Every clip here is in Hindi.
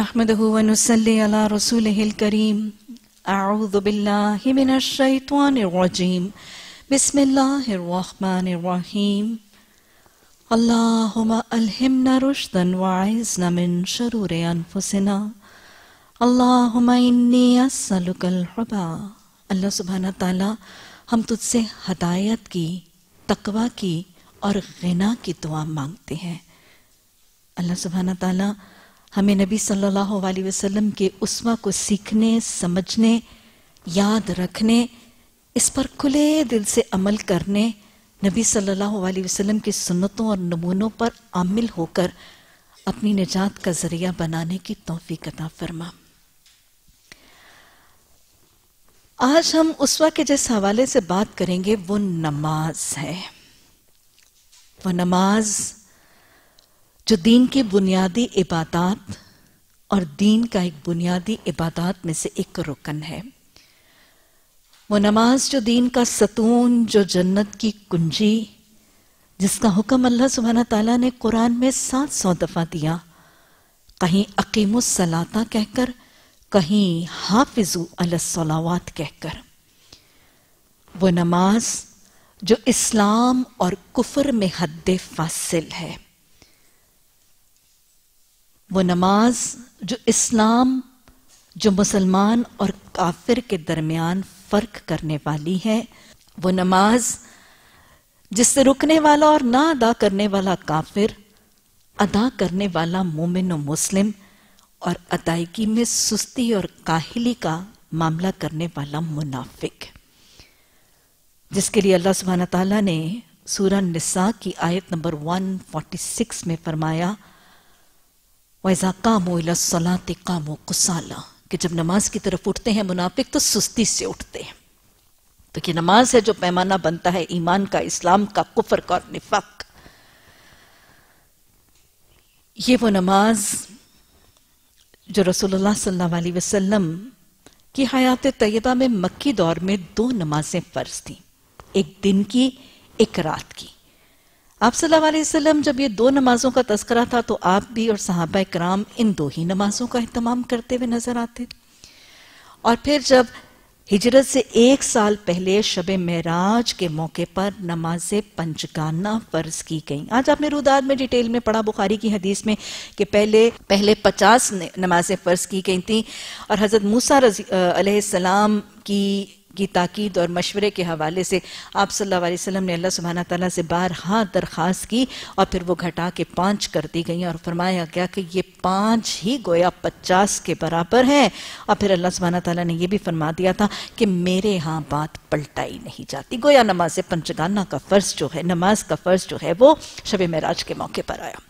الرحيم اللهم الهمنا رشدا बसमीम من شرور انفسنا اللهم اني اسالك अल्लाहबा الله سبحانه وتعالى हम तुझसे हदायत की तकवा की और गिना की दुआ मांगते हैं अल्लाह सुबहाना ताला हमें नबी सल्लल्लाहु अलैहि वसल्लम के उस्मा को सीखने समझने याद रखने इस पर खुले दिल से अमल करने नबी सल्लल्लाहु अलैहि वसल्लम की सुन्नतों और नमूनों पर आमिल होकर अपनी निजात का जरिया बनाने की तोहफ़ी कता फरमा आज हम उस्वा के जिस हवाले से बात करेंगे वो नमाज है वो नमाज़ जो दीन के बुनियादी इबादत और दीन का एक बुनियादी इबादत में से एक रुकन है वो नमाज जो दीन का सतून जो जन्नत की कुंजी जिसका हुक्म अल्लाह सुबहाना तला ने कुरान में सात सौ दफ़ा दिया कहीं अकीमुसलाता कहकर कहीं हाफिजू अलसलावात कहकर वो नमाज जो इस्लाम और कुफर में हद फासिल है वो नमाज जो इस्लाम जो मुसलमान और काफिर के दरमियान फ़र्क करने वाली है वो नमाज जिससे रुकने वाला और ना अदा करने वाला काफिर अदा करने वाला मोमिन मुस्लिम और अदायगी में सुस्ती और काहिली का मामला करने वाला मुनाफिक जिसके लिए अल्लाह सुबहाना तला ने सूरह निसा की आयत नंबर 146 में फरमाया वैज़ा कामो सलात कामो कुसाला कि जब नमाज की तरफ उठते हैं मुनाफिक तो सुस्ती से उठते हैं तो कि नमाज है जो पैमाना बनता है ईमान का इस्लाम का कुफर का और निफाक ये वो नमाज जो रसोल्ला सल्लल्लाहु अलैहि वसल्लम हयात तयबा में मक्की दौर में दो नमाजें फ़र्ज थी एक दिन की एक रात की आप सल्लल्लाहु जब ये दो नमाजों का तस्करा था तो आप भी और सहाबा कराम इन दो ही नमाजों का अहतमाम करते हुए नजर आते और फिर जब हिजरत से एक साल पहले शब महराज के मौके पर नमाज पंचगाना फर्ज की गई आज आपने रुदाद में डिटेल में पढ़ा बुखारी की हदीस में कि पहले पहले पचास नमाजें फर्ज की गई थी और हजरत मूसा सलाम की की ताकीद और मशवरे के हवाले से आप सल्लल्लाहु अलैहि वसल्लम ने अल्लाह सुबहाना तला से बारहा दरख्वास्त की और फिर वो घटा के पाँच कर दी गई और फरमाया गया कि ये पाँच ही गोया पचास के बराबर है और फिर अल्लाह सुबहाना तला ने यह भी फरमा दिया था कि मेरे यहाँ बात पलटाई नहीं जाती गोया नमाज पंचगाना का फ़र्ज़ जो है नमाज का फ़र्ज़ जो है वो शब महराज के मौके पर आया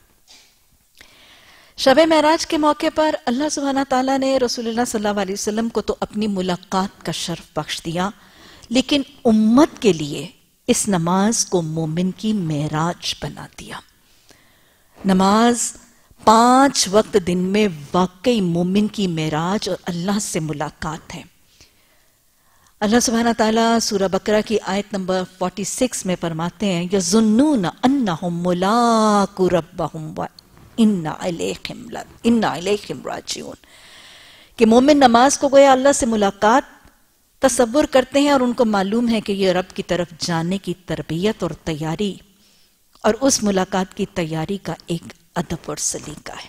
शब महराज के मौके पर अल्लाह सुबहाना तला ने रसुल्ला सल्लाम को तो अपनी मुलाकात का शर्फ बख्श दिया लेकिन उम्मत के लिए इस नमाज को मोमिन की महराज बना दिया नमाज पांच वक्त दिन में वाकई मोमिन की महराज और अल्लाह से मुलाकात है अल्लाह सुबहाना तला सूरा बकरा की आयत नंबर 46 में फरमाते हैं यजुन्नून अन्नहुम मुलाकु रब्बहुम व इन्नाजून कि मोमिन नमाज को गोया अल्लाह से मुलाकात तस्वुर करते हैं और उनको मालूम है कि यह रब की तरफ जाने की तरबियत और तैयारी और उस मुलाकात की तैयारी का एक अदब और सलीका है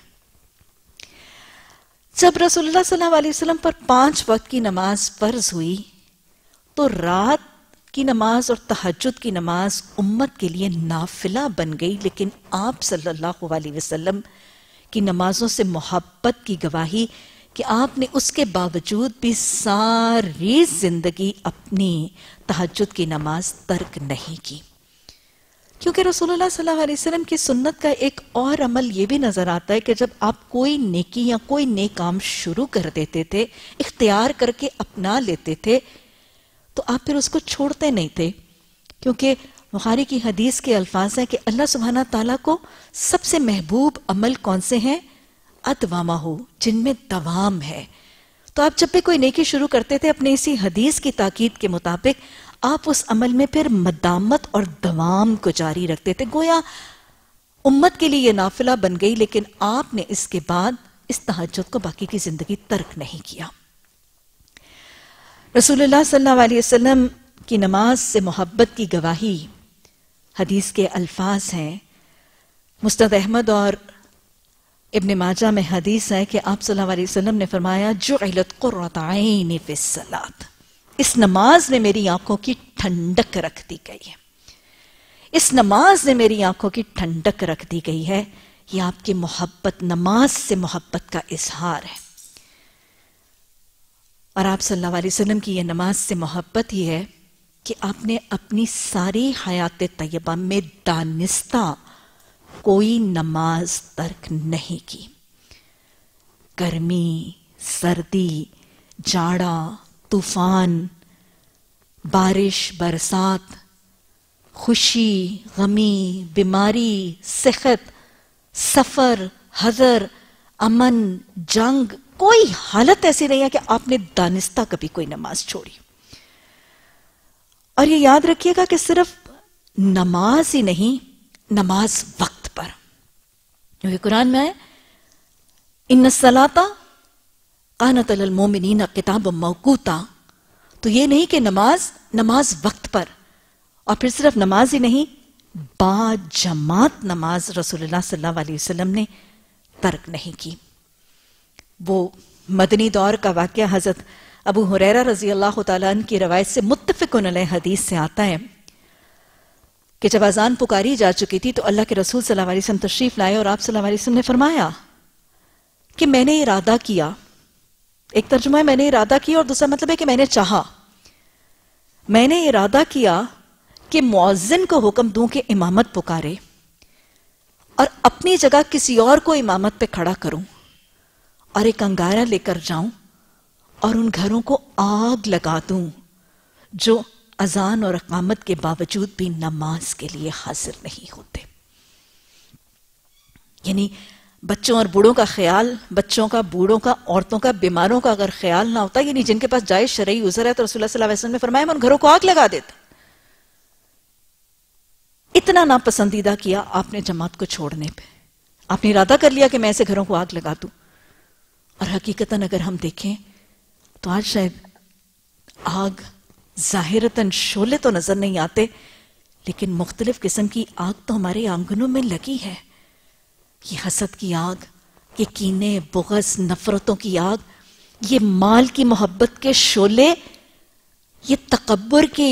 जब रसुल्ला सल्लाम पर पांच वक्त की नमाज फर्ज हुई तो रात की नमाज और तहजद की नमाज उम्मत के लिए नाफिला बन गई लेकिन आप सल्लल्लाहु अलैहि वसल्लम की नमाजों से मोहब्बत की गवाही कि आपने उसके बावजूद भी सारी जिंदगी अपनी तहजद की नमाज तर्क नहीं की क्योंकि रसोल्ला सल्लल्लाहु अलैहि वसल्लम की सुन्नत का एक और अमल ये भी नज़र आता है कि जब आप कोई नेकी या कोई नेक काम शुरू कर देते थे इख्तियार करके अपना लेते थे तो आप फिर उसको छोड़ते नहीं थे क्योंकि बुखारी की हदीस के अल्फाज हैं कि अल्लाह सुबहाना ताला को सबसे महबूब अमल कौन से हैं अतवामा हो जिनमें तवाम है तो आप जब भी कोई नेकी शुरू करते थे अपने इसी हदीस की ताकीद के मुताबिक आप उस अमल में फिर मदामत और दवाम को जारी रखते थे गोया उम्मत के लिए ये नाफिला बन गई लेकिन आपने इसके बाद इस तहजद को बाकी की जिंदगी तर्क नहीं किया रसूलुल्लाह सल्लल्लाहु अलैहि वसल्लम की नमाज से मोहब्बत की गवाही हदीस के अल्फाज हैं मुस्तद अहमद और इब्न माजा में हदीस है कि आप सल्लल्लाहु अलैहि वसल्लम ने फरमाया जो अहलत कुरतआइन फिसलात इस नमाज ने मेरी आंखों की ठंडक रख दी गई है इस नमाज ने मेरी आंखों की ठंडक रख दी गई है ये आपकी मोहब्बत नमाज से मोहब्बत का इजहार है और आप सल्लल्लाहु अलैहि वसल्लम की यह नमाज से मोहब्बत ही है कि आपने अपनी सारी हयात तयबा में दानिस्ता कोई नमाज तर्क नहीं की गर्मी सर्दी जाड़ा तूफान बारिश बरसात खुशी गमी बीमारी सेहत सफ़र हजर अमन जंग कोई हालत ऐसी नहीं है कि आपने दानिस्ता कभी कोई नमाज छोड़ी और ये याद रखिएगा कि सिर्फ नमाज ही नहीं नमाज वक्त पर क्योंकि कुरान में है इन सलाता कानत मोमिन किताब मौकूता तो ये नहीं कि नमाज नमाज वक्त पर और फिर सिर्फ नमाज ही नहीं बाजमात नमाज रसूलुल्लाह सल्लल्लाहु अलैहि वसल्लम ने तर्क नहीं की वो मदनी दौर का वाक्य हजरत अबू हुरैरा रजी अल्लाह तन की रवायत से मुतफ़िक हदीस से आता है कि जब अजान पुकारी जा चुकी थी तो अल्लाह के रसूल सल्लल्लाहु अलैहि वसल्लम तशरीफ लाए और आप सल्लल्लाहु अलैहि वसल्लम ने फरमाया कि मैंने इरादा किया एक तर्जुमा मैंने इरादा किया और दूसरा मतलब है कि मैंने चाहा मैंने इरादा किया कि मुआजिन को हुक्म दूं कि इमामत पुकारे और अपनी जगह किसी और को इमामत पे खड़ा करूं और एक अंगारा लेकर जाऊं और उन घरों को आग लगा दूं जो अजान और अकामत के बावजूद भी नमाज के लिए हाजिर नहीं होते यानी बच्चों और बूढ़ों का ख्याल बच्चों का बूढ़ों का औरतों का बीमारों का अगर ख्याल ना होता यानी जिनके पास जाए शरई उजर है तो रसुल्ला वसलम ने फरमाया उन घरों को आग लगा देता इतना नापसंदीदा किया आपने जमात को छोड़ने पे आपने इरादा कर लिया कि मैं ऐसे घरों को आग लगा दूं और हकीकतन अगर हम देखें तो आज शायद आग ज़ाहिरतन शोले तो नज़र नहीं आते लेकिन मुख्तलिफ़ किस्म की आग तो हमारे आंगनों में लगी है ये हसद की आग ये कीने बुगस नफ़रतों की आग ये माल की मोहब्बत के शोले ये तकबर के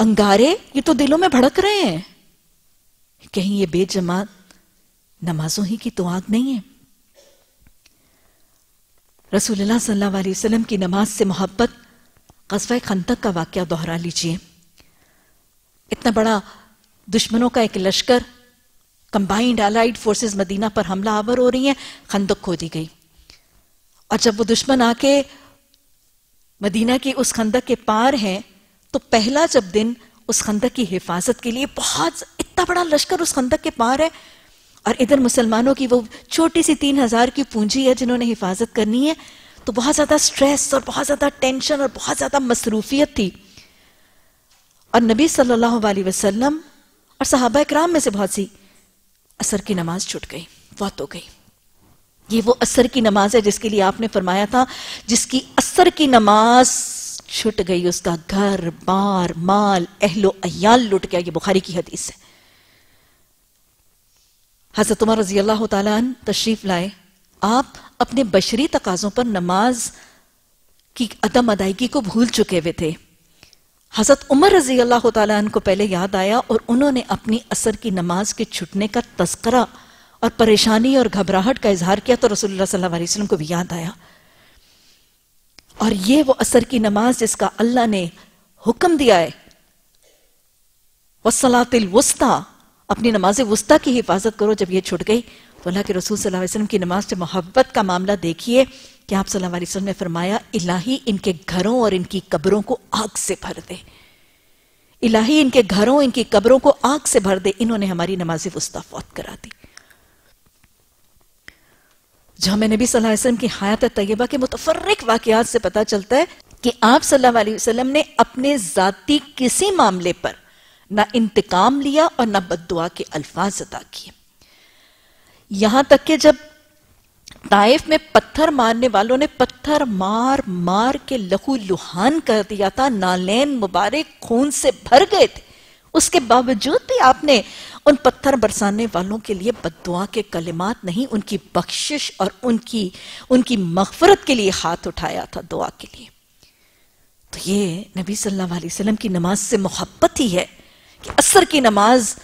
अंगारे ये तो दिलों में भड़क रहे हैं कहीं ये बेजमात नमाजों ही की तो आग नहीं है रसूल सल्लल्लाहु की नमाज से मोहब्बत गजवा खंदक का वाक़ दोहरा लीजिए इतना बड़ा दुश्मनों का एक लश्कर कंबाइंड अलाइड फोर्सेस मदीना पर हमला आवर हो रही है खंदक खो दी गई और जब वो दुश्मन आके मदीना की उस खंदक के पार हैं तो पहला जब दिन उस खंदक की हिफाजत के लिए बहुत इतना बड़ा लश्कर उस खंदक के पार है और इधर मुसलमानों की वो छोटी सी तीन हजार की पूंजी है जिन्होंने हिफाजत करनी है तो बहुत ज़्यादा स्ट्रेस और बहुत ज़्यादा टेंशन और बहुत ज़्यादा मसरूफियत थी और नबी सल्लल्लाहु अलैहि वसल्लम और सहाबा इकराम में से बहुत सी असर की नमाज छुट गई बहुत हो गई ये वो असर की नमाज है जिसके लिए आपने फरमाया था जिसकी असर की नमाज छुट गई उसका घर बार माल अहलो अयाल लुट गया ये बुखारी की हदीस है हजरत उमर रजी अल्लाह तशरीफ लाए आप अपने बशरी तकाजों पर नमाज की अदम अदायगी को भूल चुके हुए थे हजरत उमर रजी अल्लाह तन को पहले याद आया और उन्होंने अपनी असर की नमाज के छुटने का तस्करा और परेशानी और घबराहट का इजहार किया तो रसोल्ला वसल्लम को भी याद आया और ये वो असर की नमाज जिसका अल्लाह ने हुक्म दिया है वसलातिल वस्ता अपनी नमाज वस्ता की हिफाजत करो जब ये छुट गई तो अल्लाह के रसूल सल्लल्लाहु अलैहि वसल्लम की नमाज से मोहब्बत का मामला देखिए कि आप सल्लल्लाहु अलैहि वसल्लम ने फरमाया इलाही इनके घरों और इनकी कब्रों को आग से भर दे इलाही इनके घरों इनकी कब्रों को आग से भर दे इन्होंने हमारी नमाज वस्ता फौत करा दी जो हमें भी सल्लल्लाहु अलैहि वसल्लम की हयात तैयबा के मुतफरक वाकयात से पता चलता है कि आप सल्लल्लाहु अलैहि वसल्लम ने अपने जाती किसी मामले पर ना इंतकाम लिया और ना बददुआ के अल्फाज अदा किए यहां तक कि जब ताइफ में पत्थर मारने वालों ने पत्थर मार मार के लहू लुहान कर दिया था नालैन मुबारक खून से भर गए थे उसके बावजूद भी आपने उन पत्थर बरसाने वालों के लिए बदुआ के कलिमात नहीं उनकी बख्शिश और उनकी उनकी मगफरत के लिए हाथ उठाया था दुआ के लिए तो ये नबी सल्लल्लाहु अलैहि वसल्लम की नमाज से मोहब्बत ही है कि असर की नमाज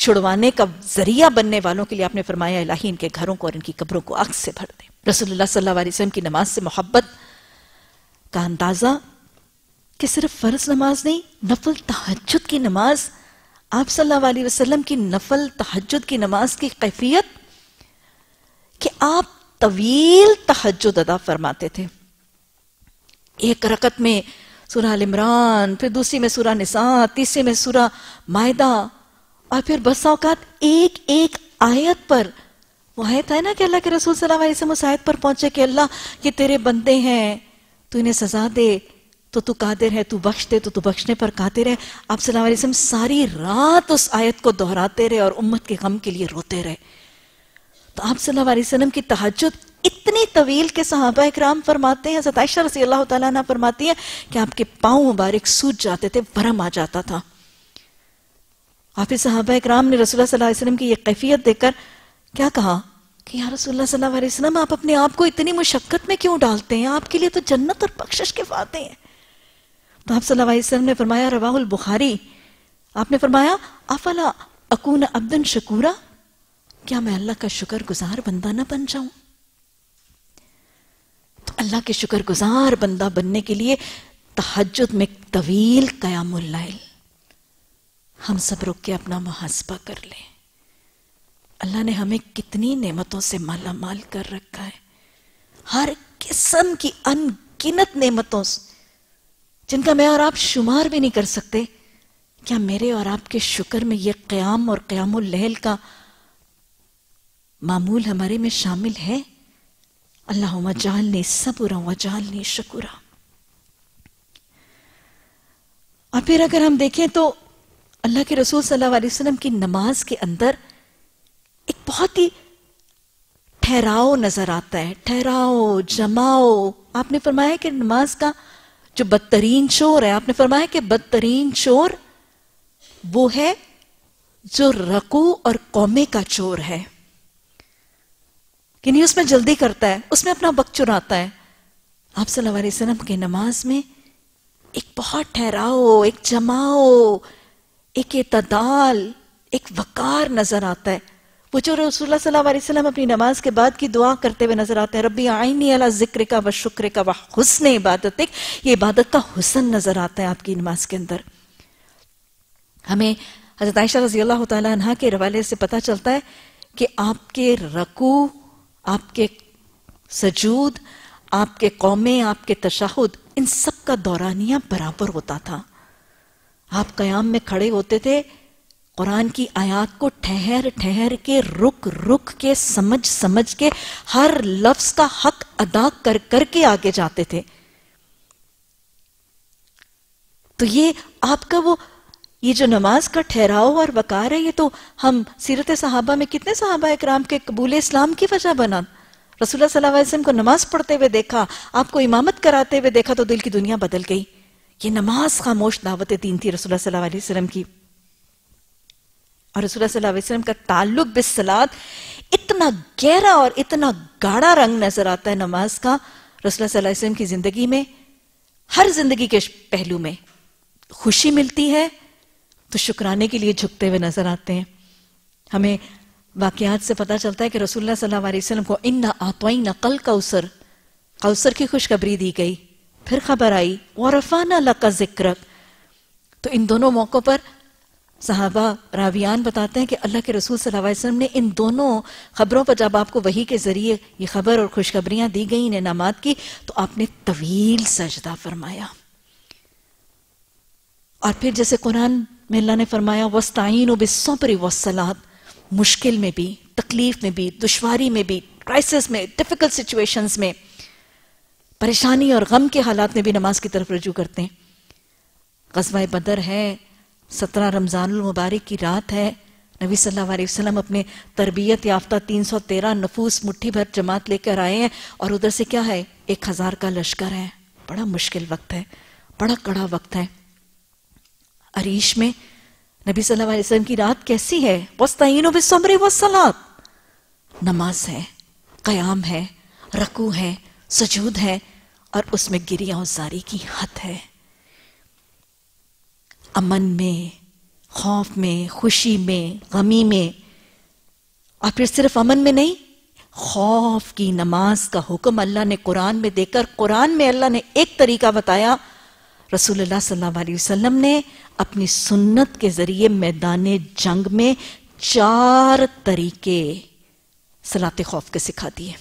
छुड़वाने का जरिया बनने वालों के लिए आपने फरमाया इलाही इनके घरों को और इनकी कब्रों को आग से भर दे रसोल्ला सल्लाम की नमाज से मोहब्बत का अंदाजा कि सिर्फ फर्ज नमाज नहीं नफल तहजद की नमाज आप सल्लल्लाहु अलैहि वसल्लम की नफल तहजद की नमाज की कैफियत कि आप तवील तहजद अदा फरमाते थे एक रकत में सूरा इमरान फिर दूसरी में सूरा निसा तीसरी में सूरा मायदा और फिर बस एक एक आयत पर वो आयत है ना कि अल्लाह के रसूल सल्लल्लाहु अलैहि वसल्लम उस आयत पर पहुंचे कि अल्लाह ये तेरे बंदे हैं तू इन्हें सजा दे तो तू कादिर है तू बख्श दे तो तू बख्शने पर कादिर है आप सल्लल्लाहु अलैहि वसल्लम सारी रात उस आयत को दोहराते रहे और उम्मत के गम के लिए रोते रहे तो आप सल्लल्लाहु अलैहि वसल्लम की तहजद इतनी तवील के सहाबा इक्राम फरमाते हैं सताइशा रसी अल्लाह तला फरमाती है कि आपके पाँव मुबारक सूझ जाते थे भरम आ जाता था आपके सहाबा इक्राम ने रसोल्ला सल्लल्लाहु की यह कैफियत देकर क्या कहा कि यार रसोल्ला सल्लल्लाहु अलैहि आप अपने आप को इतनी मुशक्क़त में क्यों डालते हैं आपके लिए तो जन्नत और बख्शिश के फाते हैं तो आप सल्लल्लाहु अलैहि ने फरमाया रवाहुल बुखारी आपने फरमाया अफला अकून अब्दन शकूरा क्या मैं अल्लाह का शुक्र गुजार बंदा ना बन जाऊं अल्लाह के शुक्रगुजार बंदा बनने के लिए तहजद में तवील कयामुल हम सब रुक के अपना मुहासबा कर लें अल्लाह ने हमें कितनी नेमतों से माला माल कर रखा है हर किस्म की अनगिनत नेमतों से जिनका मैं और आप शुमार भी नहीं कर सकते क्या मेरे और आपके शुक्र में यह क्याम और क़यामुल लहल का मामूल हमारे में शामिल है अल्लाह वजाल ने सबुरा वजाल ने शकुर और फिर अगर हम देखें तो अल्लाह के रसूल सल्लल्लाहु अलैहि वसल्लम की नमाज के अंदर एक बहुत ही ठहराओ नजर आता है ठहराओ जमाओ आपने फरमाया कि नमाज का जो बदतरीन चोर है आपने फरमाया कि बदतरीन चोर वो है जो रकू और कौमे का चोर है कि नहीं उसमें जल्दी करता है उसमें अपना वक्त चुराता है आप सल्लाम के नमाज में एक बहुत ठहराओ एक जमाओ एक एतदाल एक वकार नजर आता है वो जो रसूल सल्लाम अपनी नमाज के बाद की दुआ करते हुए नजर आते हैं रबी आईनी अला जिक्र का व शुक्र का व हुसन इबादत एक ये इबादत का हुसन नजर आता है आपकी नमाज के अंदर हमें हजरत आयशा रजी अल्लाह तह के रवाले से पता चलता है कि आपके रकू आपके सजूद आपके कौमें आपके तशाहुद इन सब का दौरानिया बराबर होता था आप कयाम में खड़े होते थे कुरान की आयात को ठहर ठहर के रुक रुक के समझ समझ के हर लफ्ज का हक अदा कर कर के आगे जाते थे तो ये आपका वो ये जो नमाज का ठहराव और वकार है ये तो हम सीरत साहबा में कितने साहबा कराम के कबूल इस्लाम की वजह बना रसूल सल्लाम को नमाज पढ़ते हुए देखा आपको इमामत कराते हुए देखा तो दिल की दुनिया बदल गई ये नमाज खामोश दावत दीन थी रसूल सल्लाम की और रसूल सल्लाम का ताल्लुक बिसलाद इतना गहरा और इतना गाढ़ा रंग नजर आता है नमाज का रसूल सल्लाम की जिंदगी में हर जिंदगी के पहलू में खुशी मिलती है तो शुक्राने के लिए झुकते हुए नजर आते हैं हमें वाकयात से पता चलता है कि रसुल्ला सल्लल्लाहु अलैहि को इन आतोई नकल कौसर कौसर की खुशखबरी दी गई फिर खबर आई वरफाना लका जिक्र तो इन दोनों मौक़ों पर साहबा रावियान बताते हैं कि अल्लाह के रसूल सल्लल्लाहु ने इन दोनों खबरों पर जब आपको वही के ज़रिए ये खबर और खुशखबरियाँ दी गई इन इनामात की तो आपने तवील सजदा फरमाया और फिर जैसे कुरान मेल्ला ने फरमाया वस्ताइन बिस्सब्र वसलात मुश्किल में भी तकलीफ में भी दुश्वारी में भी क्राइसिस में डिफिकल्ट सिचुएशंस में परेशानी और गम के हालात में भी नमाज की तरफ रजू करते हैं कस्बा बदर है सत्रह रमज़ानमबारक की रात है नबी सल्लल्लाहु अलैहि वसल्लम अपने तरबियत याफ्ता तीन सौ तेरह नफूस मुट्ठी भर जमात लेकर आए हैं और उधर से क्या है एक हज़ार का लश्कर है बड़ा मुश्किल वक्त है बड़ा कड़ा वक्त है अरीश में नबी सल्लल्लाहु अलैहि वसल्लम की रात कैसी है वस्तिन बिसमरे वसलात नमाज है कयाम है रकू है सजूद है और उसमें गिरिया उजारी की हद है अमन में खौफ में खुशी में गमी में और फिर सिर्फ अमन में नहीं खौफ की नमाज का हुक्म अल्लाह ने कुरान में देकर कुरान में अल्लाह ने एक तरीका बताया रसूलुल्लाह सल्लल्लाहु अलैहि ने अपनी सुन्नत के ज़रिए मैदान जंग में चार तरीके सलात खौफ के सिखा दिए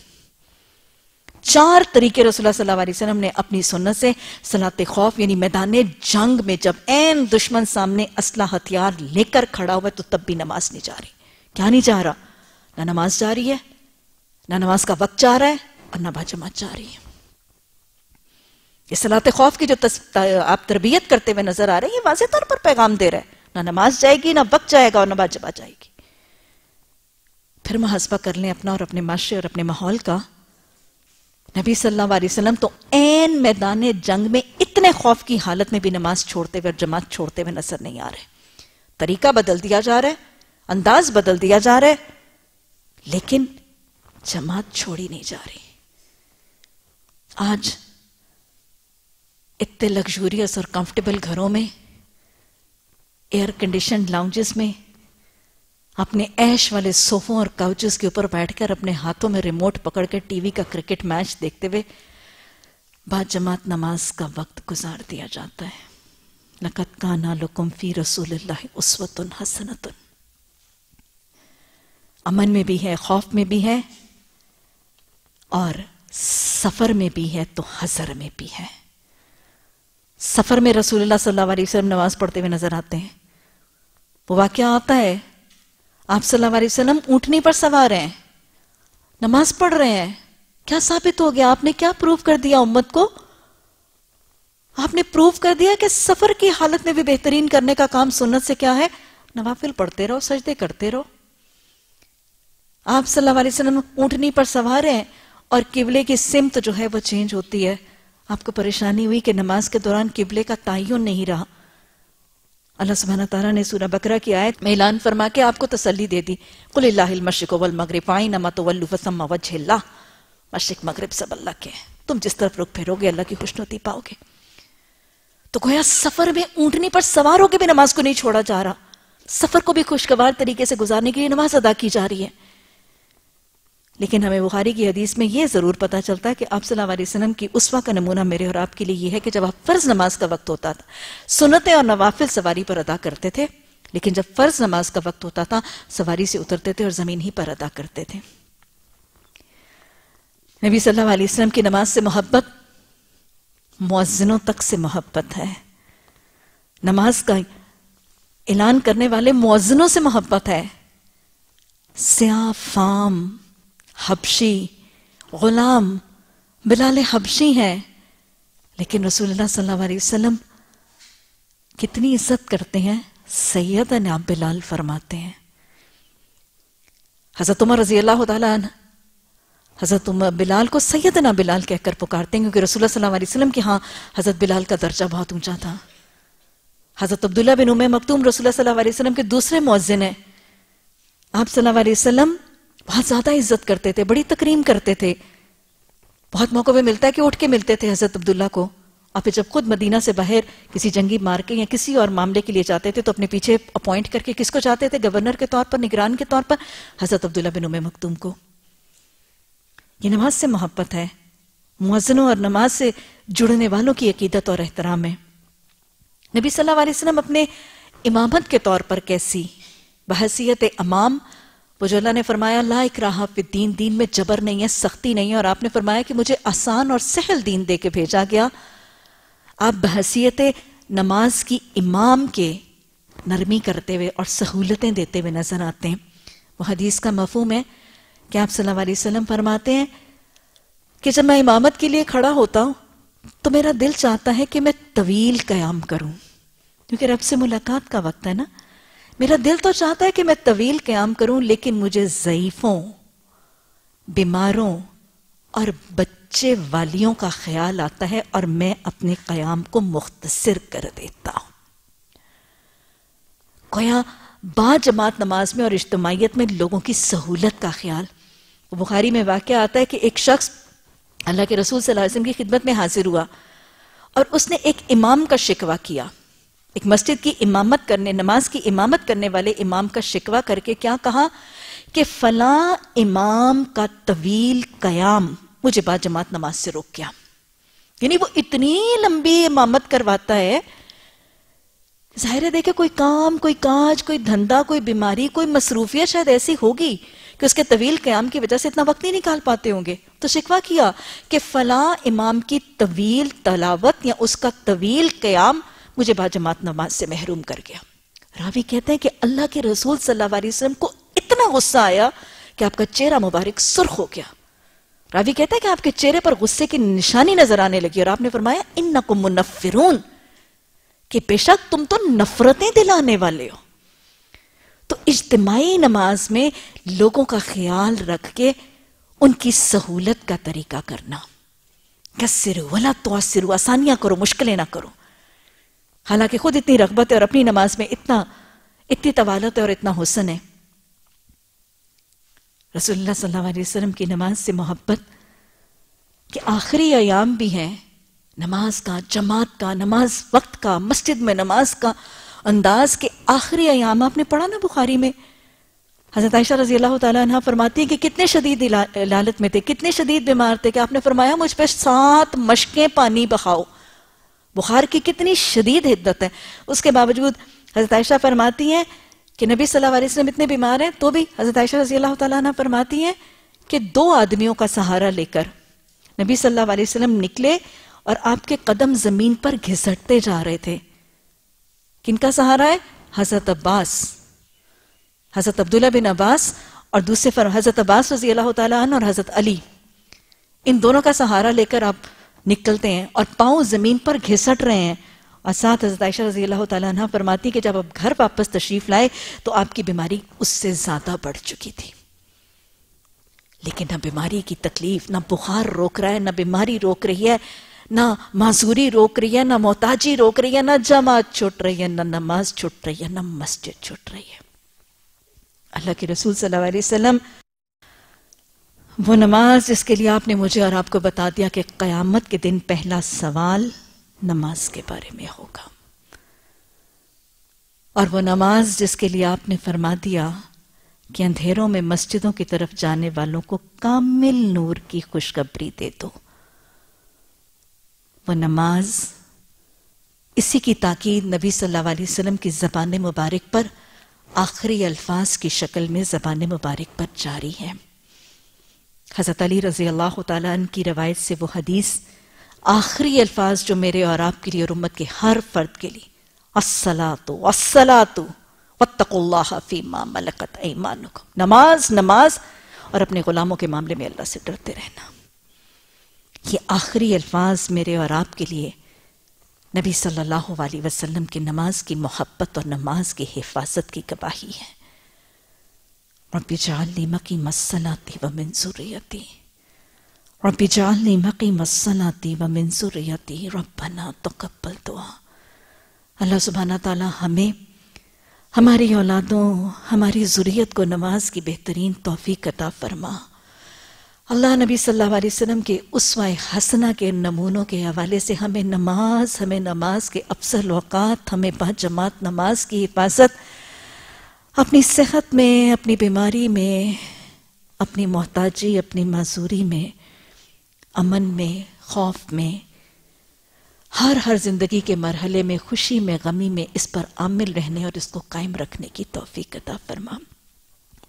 चार तरीके रसोल्ला सल्लल्लाहु ने अपनी सुन्नत से सलात खौफ यानी मैदान जंग में जब एन दुश्मन सामने असला हथियार लेकर खड़ा हुआ तो तब भी नमाज नहीं जा रही क्या नहीं जा रहा ना नमाज जा रही है ना नमाज का वक्त जा रहा है और ना बाजमात जा रही है ये सलात खौफ की जो तस, आप तरबियत करते हुए नजर आ रहे हैं ये वाजे तौर पर पैगाम दे रहा है ना नमाज जाएगी ना वक्त जाएगा और ना बाजबा जाएगी फिर मुहासबा कर लें अपना और अपने माशरे और अपने माहौल का नबी सल्लल्लाहु अलैहि वसल्लम तो एन मैदान जंग में इतने खौफ की हालत में भी नमाज छोड़ते हुए और जमात छोड़ते हुए नजर नहीं आ रहे तरीका बदल दिया जा रहा है अंदाज बदल दिया जा रहा है लेकिन जमात छोड़ी नहीं जा रही आज इतने लग्जूरियस और कंफर्टेबल घरों में एयर कंडीशन लाउंजेस में अपने ऐश वाले सोफों और काउचेस के ऊपर बैठकर अपने हाथों में रिमोट पकड़कर टीवी का क्रिकेट मैच देखते हुए बाद जमात नमाज का वक्त गुजार दिया जाता है नकद का नालुकुम फी रसूल उसवत हसनत अमन में भी है खौफ में भी है और सफ़र में भी है तो हज़र में भी है सफ़र में रसूल सल्लाम नमाज़ पढ़ते हुए नज़र आते हैं वो वाक्य आता है आप सल्लाम अलैहि ऊँटनी पर सवार हैं नमाज पढ़ रहे हैं क्या साबित हो गया आपने क्या प्रूव कर दिया उम्मत को आपने प्रूव कर दिया कि सफ़र की हालत में भी बेहतरीन करने का काम सुन्नत से क्या है नवाफिल पढ़ते रहो सजदे करते रहो आप सल्लाम अलैहि ऊँटनी पर सवार हैं और किबले की सिमत जो है वो चेंज होती है आपको परेशानी हुई कि नमाज के दौरान किबले का तयन नहीं रहा अल्लाह सुबहाना तारा ने सूरा बकरा की आयत में ऐलान फरमा के आपको तसली दे दी कुल्लाशिक वल मगरब आइन मतवल वसम मशिक मगरब सब अल्लाह के तुम जिस तरफ रुख फेरोगे अल्लाह की खुशनुती पाओगे तो गोया सफर में ऊंटने पर सवार होकर भी नमाज को नहीं छोड़ा जा रहा सफर को भी खुशगवार तरीके से गुजारने के लिए नमाज अदा की जा रही है लेकिन हमें बुखारी की हदीस में यह ज़रूर पता चलता है कि आप सल्लाम की उसवा का नमूना मेरे और आपके लिए यह है कि जब आप फ़र्ज़ नमाज का वक्त होता था सुनते और नवाफिल सवारी पर अदा करते थे लेकिन जब फ़र्ज़ नमाज का वक्त होता था सवारी से उतरते थे और ज़मीन ही पर अदा करते थे नबी सल्लल्लाहु अलैहि वसल्लम की नमाज से मोहब्बत मुआजनों तक से मोहब्बत है नमाज का ऐलान करने वाले मुआजनों से मोहब्बत है स्या फाम हबशी गुलाम बिलाल हबशी हैं लेकिन रसूलुल्लाह सल्लल्लाहु अलैहि वसल्लम कितनी इज्जत करते हैं सैयद नाम बिलाल फरमाते हैं हजरत उमर रजी अल्लाह तन हजरत उमर बिलाल को सैयद सैदना बिलाल कहकर पुकारते हैं क्योंकि रसूल सल्लल्लाहु अलैहि वसल्लम के हाँ हजरत बिलाल का दर्जा बहुत ऊंचा था हजरत अब्दुल्ला बिन उम मकतूम रसूल सल्लल्लाहु अलैहि वसल्लम के दूसरे मुआजिन हैं आप सल्लल्लाहु अलैहि वसल्लम बहुत ज्यादा इज्जत करते थे बड़ी तकरीम करते थे बहुत मौकों पर मिलता है कि उठ के मिलते थे हजरत अब्दुल्ला को और फिर जब खुद मदीना से बाहर किसी जंगी मार के या किसी और मामले के लिए जाते थे तो अपने पीछे अपॉइंट करके किसको जाते थे गवर्नर के तौर पर निगरान के तौर पर हजरत अब्दुल्ला बिन उमे मखदूम को ये नमाज से मोहब्बत है मुजनों और नमाज से जुड़ने वालों की अकीदत और एहतराम है नबी सल्लल्लाहु अलैहि वसल्लम अपने इमामत के तौर पर कैसी बहसीत अमाम अल्लाह ने फरमाया ला फिर दीन दीन में जबर नहीं है सख्ती नहीं है और आपने फरमाया कि मुझे आसान और सहल दीन दे के भेजा गया आप बहसीत नमाज की इमाम के नरमी करते हुए और सहूलतें देते हुए नजर आते हैं वह हदीस का मफहम है कि आप सल्लल्लाहु अलैहि वसल्लम फरमाते हैं कि जब मैं इमामत के लिए खड़ा होता हूँ तो मेरा दिल चाहता है कि मैं तवील कयाम करूँ क्योंकि रब से मुलाकात का वक्त है ना मेरा दिल तो चाहता है कि मैं तवील क्याम करूं लेकिन मुझे ज़यीफ़ों बीमारों और बच्चे वालियों का ख्याल आता है और मैं अपने क़याम को मुख्तसर कर देता हूं गोया बाजमात नमाज में और इज्तमाहीत में लोगों की सहूलत का ख्याल बुखारी में वाक़ आता है कि एक शख्स अल्लाह के रसूल सल्लल्लाहु अलैहि वसल्लम की खिदमत में हाजिर हुआ और उसने एक इमाम का शिकवा किया एक मस्जिद की इमामत करने नमाज की इमामत करने वाले इमाम का शिकवा करके क्या कहा कि फला इमाम का तवील कयाम मुझे बाद जमात नमाज से रोक गया यानी वो इतनी लंबी इमामत करवाता है जाहिर है देखे कोई काम कोई काज कोई धंधा कोई बीमारी कोई मसरूफियत शायद ऐसी होगी कि उसके तवील क्याम की वजह से इतना वक्त नहीं निकाल पाते होंगे तो शिकवा किया कि फला इमाम की तवील तलावत या उसका तवील क्याम मुझे बाजमात नमाज से महरूम कर गया रावी कहते हैं कि अल्लाह के रसूल सल्लल्लाहु अलैहि वसल्लम को इतना गुस्सा आया कि आपका चेहरा मुबारक सुर्ख हो गया रावी कहता है कि आपके चेहरे पर गुस्से की निशानी नजर आने लगी और आपने फरमाया इन नकुम कि बेशक तुम तो नफरतें दिलाने वाले हो तो इज्तमाही नमाज में लोगों का ख्याल रख के उनकी सहूलत का तरीका करना कसर वला तो आसानियां करो मुश्किलें ना करो हालांकि खुद इतनी रगबत है और अपनी नमाज में इतना इतनी तवालत है और इतना हुसन है रसोल्ला सल्लल्लाहु अलैहि वसल्लम की नमाज से मोहब्बत के आखिरी आयाम भी हैं नमाज का जमात का नमाज वक्त का मस्जिद में नमाज का अंदाज के आखिरी आयाम आपने पढ़ा ना बुखारी में हजरत आयशा रजी अल्लाह तह फरमाती है कि कितने शदीद लालत में थे कितने शदीद बीमार थे कि आपने फरमाया मुझ पर सात मशकें पानी बहाओ बुखार की कितनी शदीद हिद्दत है उसके बावजूद हजरत आयशा फरमाती हैं कि नबी सल्लल्लाहु अलैहि वसल्लम इतने बीमार हैं तो भी हजरत आयशा रजी अल्लाह फरमाती हैं कि दो आदमियों का सहारा लेकर नबी सल्लल्लाहु अलैहि वसल्लम निकले और आपके कदम जमीन पर घिसटते जा रहे थे किनका सहारा है हजरत अब्बास हजरत अब्दुल्ला बिन अब्बास और दूसरे फर हजरत अब्बास रजी अल्लाह तजरत और हजरत अली इन दोनों का सहारा लेकर आप निकलते हैं और पाँव ज़मीन पर घिसट रहे हैं और साथ हजरत आयशा रजी अल्लाह तह फरमाती कि जब आप घर वापस तशरीफ लाए तो आपकी बीमारी उससे ज़्यादा बढ़ चुकी थी लेकिन ना बीमारी की तकलीफ ना बुखार रोक रहा है ना बीमारी रोक रही है ना माजूरी रोक रही है ना मोहताजी रोक रही है ना जमात छुट रही है ना नमाज छुट रही है ना मस्जिद छुट रही है अल्लाह के रसूल सल्लल्लाहु अलैहि वसल्लम वो नमाज जिसके लिए आपने मुझे और आपको बता दिया कि क़यामत के दिन पहला सवाल नमाज के बारे में होगा और वो नमाज जिसके लिए आपने फरमा दिया कि अंधेरों में मस्जिदों की तरफ जाने वालों को कामिल नूर की खुशखबरी दे दो वो नमाज इसी की ताकीद नबी सल्लल्लाहु अलैहि वसल्लम की ज़बान मुबारक पर आखिरी अल्फाज की शक्ल में ज़बान मुबारक पर जारी है हज़रत अली रज़ी अल्लाह तन की रवायत से वो हदीस आखिरी अल्फाज जो मेरे और आपके लिए और उम्मत के हर फर्द के लिए असला तो असला तो वत्तकुल्लाफीमा मलकत ईमान नमाज नमाज और अपने गुलामों के मामले में अल्लाह से डरते रहना ये आखिरी अल्फाज मेरे और आप के लिए नबी सल्लल्लाहु अलैहि वसल्लम की नमाज की मोहब्बत और नमाज की हिफाजत की गवाही है रब जाली मकी मसलाती व मंजूरियती रब जाली मकी मसलाती व मंजूरियती रबना तो कब्बल दुआ अल्लाह सुबहाना ताला हमें हमारी औलादों हमारी ज़ुरीत को नमाज की बेहतरीन तोफ़ी कता फरमा अल्लाह नबी सल्लल्लाहु अलैहि वसल्लम के उसवा हसना के नमूनों के हवाले से हमें नमाज हमें नमाज के अफसर अवकात हमें बाजमात नमाज की हिफाजत अपनी सेहत में अपनी बीमारी में अपनी मोहताजी अपनी मज़ूरी में अमन में खौफ में हर हर जिंदगी के मरहले में खुशी में गमी में इस पर आमिल रहने और इसको कायम रखने की तोफ़ी कदा फरमा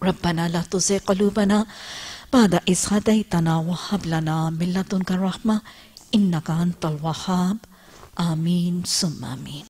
रबना ला तुझे कलूबना बादा इसदा तना वहाब लना मिल्ला तुनका रहमा इन नकान तलवाहाब आमीन सुम आमीन